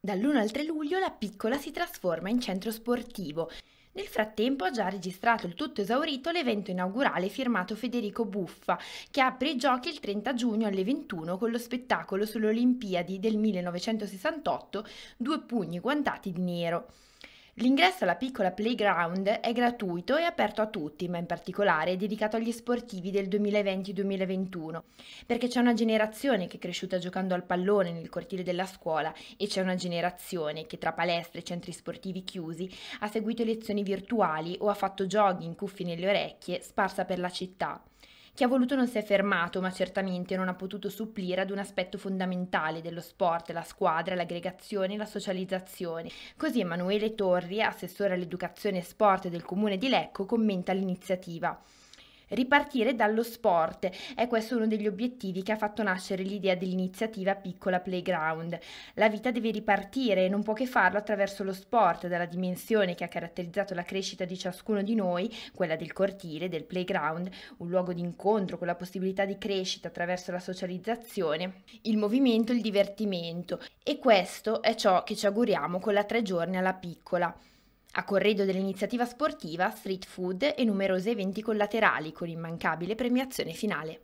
Dall'1 al 3 luglio la piccola si trasforma in centro sportivo. Nel frattempo ha già registrato il tutto esaurito l'evento inaugurale firmato Federico Buffa, che apre i giochi il 30 giugno alle 21 con lo spettacolo sulle Olimpiadi del 1968 Due pugni guantati di nero. L'ingresso alla piccola playground è gratuito e aperto a tutti, ma in particolare è dedicato agli sportivi del 2020-2021, perché c'è una generazione che è cresciuta giocando al pallone nel cortile della scuola e c'è una generazione che tra palestre e centri sportivi chiusi ha seguito lezioni virtuali o ha fatto giochi in cuffie nelle orecchie sparsa per la città. Chi ha voluto non si è fermato, ma certamente non ha potuto supplire ad un aspetto fondamentale dello sport, la squadra, l'aggregazione, e la socializzazione. Così Emanuele Torri, assessore all'educazione e sport del comune di Lecco, commenta l'iniziativa. Ripartire dallo sport è questo uno degli obiettivi che ha fatto nascere l'idea dell'iniziativa Piccola Playground. La vita deve ripartire e non può che farlo attraverso lo sport, dalla dimensione che ha caratterizzato la crescita di ciascuno di noi, quella del cortile, del playground, un luogo di incontro con la possibilità di crescita attraverso la socializzazione, il movimento, il divertimento. E questo è ciò che ci auguriamo con la tre giorni alla piccola. A corredo dell'iniziativa sportiva, street food e numerosi eventi collaterali con immancabile premiazione finale.